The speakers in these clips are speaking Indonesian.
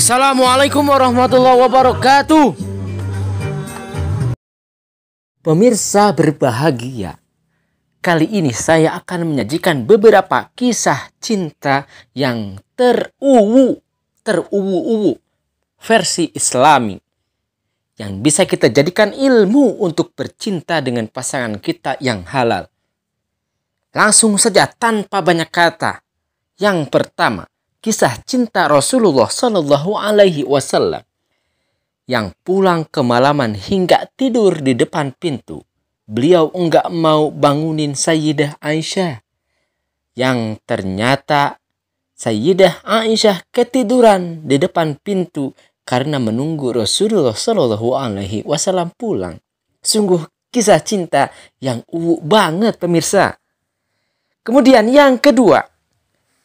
Assalamualaikum warahmatullahi wabarakatuh. Pemirsa berbahagia, kali ini saya akan menyajikan beberapa kisah cinta yang teruwu, teruwu-uwu versi Islami yang bisa kita jadikan ilmu untuk bercinta dengan pasangan kita yang halal. Langsung saja tanpa banyak kata. Yang pertama, kisah cinta Rasulullah Shallallahu Alaihi Wasallam yang pulang kemalaman hingga tidur di depan pintu. Beliau enggak mau bangunin Sayyidah Aisyah yang ternyata Sayyidah Aisyah ketiduran di depan pintu karena menunggu Rasulullah Shallallahu Alaihi Wasallam pulang. Sungguh kisah cinta yang uwu banget pemirsa. Kemudian yang kedua,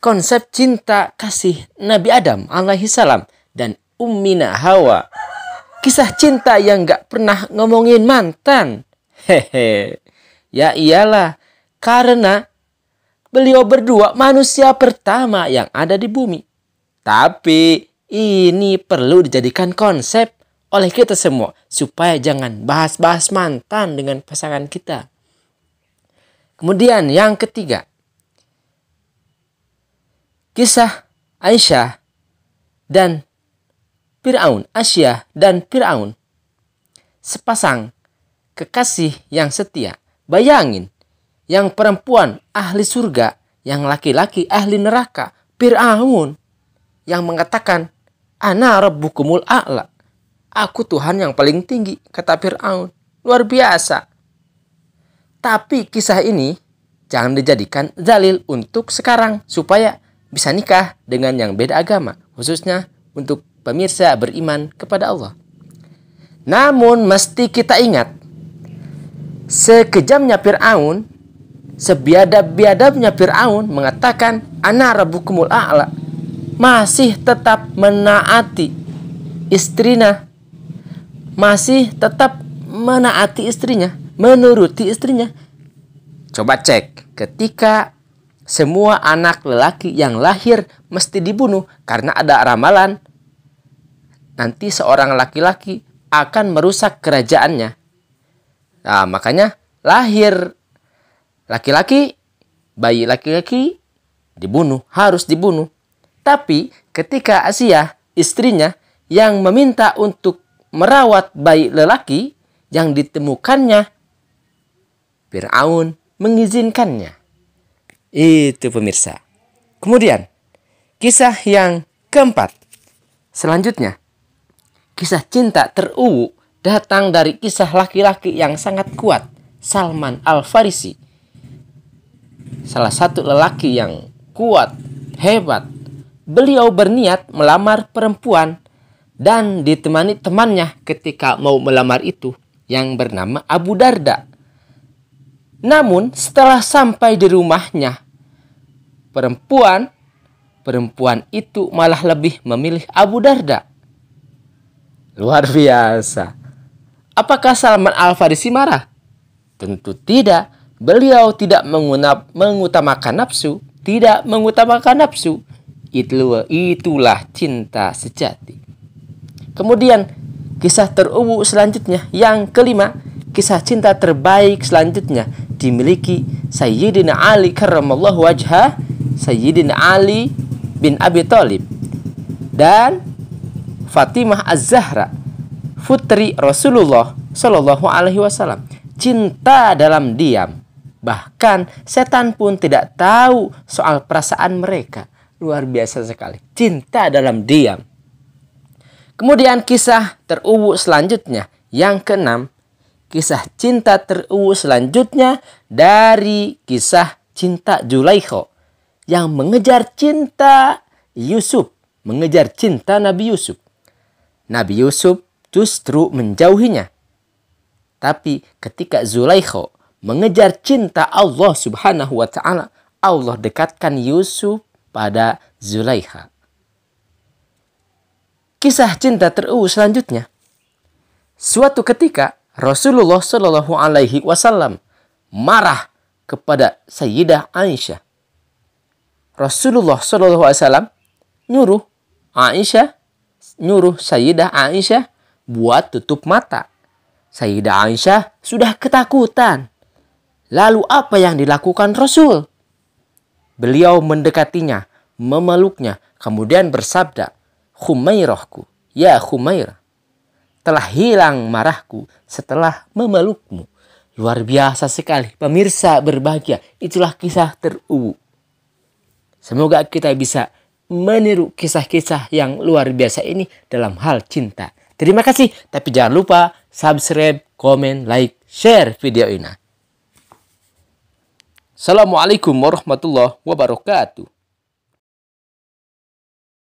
konsep cinta kasih Nabi Adam alaihi salam dan Ummina Hawa. Kisah cinta yang gak pernah ngomongin mantan. Hehe. Ya iyalah, karena beliau berdua manusia pertama yang ada di bumi. Tapi ini perlu dijadikan konsep oleh kita semua supaya jangan bahas-bahas mantan dengan pasangan kita. Kemudian yang ketiga, kisah Aisyah dan Fir'aun, Asia dan Fir'aun. Sepasang kekasih yang setia. Bayangin, yang perempuan ahli surga, yang laki-laki ahli neraka, Fir'aun yang mengatakan, Ana Rabbukumul A'la. Aku Tuhan yang paling tinggi, kata Fir'aun. Luar biasa. Tapi kisah ini jangan dijadikan dalil untuk sekarang supaya bisa nikah dengan yang beda agama, khususnya untuk pemirsa beriman kepada Allah. Namun mesti kita ingat, sekejamnya Fir'aun, sebiadab-biadabnya Fir'aun mengatakan, Ana Rabbukumul A'la, masih tetap menaati istrinya, masih tetap menaati istrinya, menuruti istrinya. Coba cek, ketika semua anak lelaki yang lahir mesti dibunuh karena ada ramalan. Nanti seorang laki-laki akan merusak kerajaannya. Nah, makanya lahir laki-laki, bayi laki-laki dibunuh, harus dibunuh. Tapi ketika Asia, istrinya yang meminta untuk merawat bayi lelaki yang ditemukannya, Firaun mengizinkannya. Itu pemirsa. Kemudian, kisah yang keempat. Selanjutnya, kisah cinta teruwu datang dari kisah laki-laki yang sangat kuat, Salman Al-Farisi. Salah satu lelaki yang kuat, hebat. Beliau berniat melamar perempuan dan ditemani temannya ketika mau melamar itu yang bernama Abu Darda. Namun setelah sampai di rumahnya, perempuan, perempuan itu malah lebih memilih Abu Darda. Luar biasa. Apakah Salman Al-Farisi marah? Tentu tidak. Beliau tidak mengunap, mengutamakan nafsu. Tidak mengutamakan nafsu. Itulah, itulah cinta sejati. Kemudian, kisah terubu selanjutnya. Yang kelima, kisah cinta terbaik selanjutnya dimiliki Sayyidina Ali Karamallahu wajhah Sayyidina Ali bin Abi Thalib dan Fatimah Az-Zahra putri Rasulullah Shallallahu alaihi wasallam. Cinta dalam diam. Bahkan setan pun tidak tahu soal perasaan mereka. Luar biasa sekali. Cinta dalam diam. Kemudian kisah teruwu selanjutnya. Yang keenam, kisah cinta teruwu selanjutnya dari kisah cinta Julaikho yang mengejar cinta Yusuf, mengejar cinta Nabi Yusuf. Nabi Yusuf justru menjauhinya. Tapi ketika Zulaikho mengejar cinta Allah Subhanahu wa taala, Allah dekatkan Yusuf pada Zulaikha. Kisah cinta terus selanjutnya. Suatu ketika Rasulullah Shallallahu alaihi wasallam marah kepada Sayyidah Aisyah Rasulullah SAW nyuruh Aisyah, nyuruh Sayyidah Aisyah buat tutup mata. Sayyidah Aisyah sudah ketakutan. Lalu apa yang dilakukan Rasul? Beliau mendekatinya, memeluknya, kemudian bersabda, "Khumairahku, ya Humairah, telah hilang marahku setelah memelukmu. Luar biasa sekali, pemirsa berbahagia, itulah kisah terubuk. Semoga kita bisa meniru kisah-kisah yang luar biasa ini dalam hal cinta. Terima kasih, tapi jangan lupa subscribe, komen, like, share video ini. Assalamualaikum warahmatullahi wabarakatuh.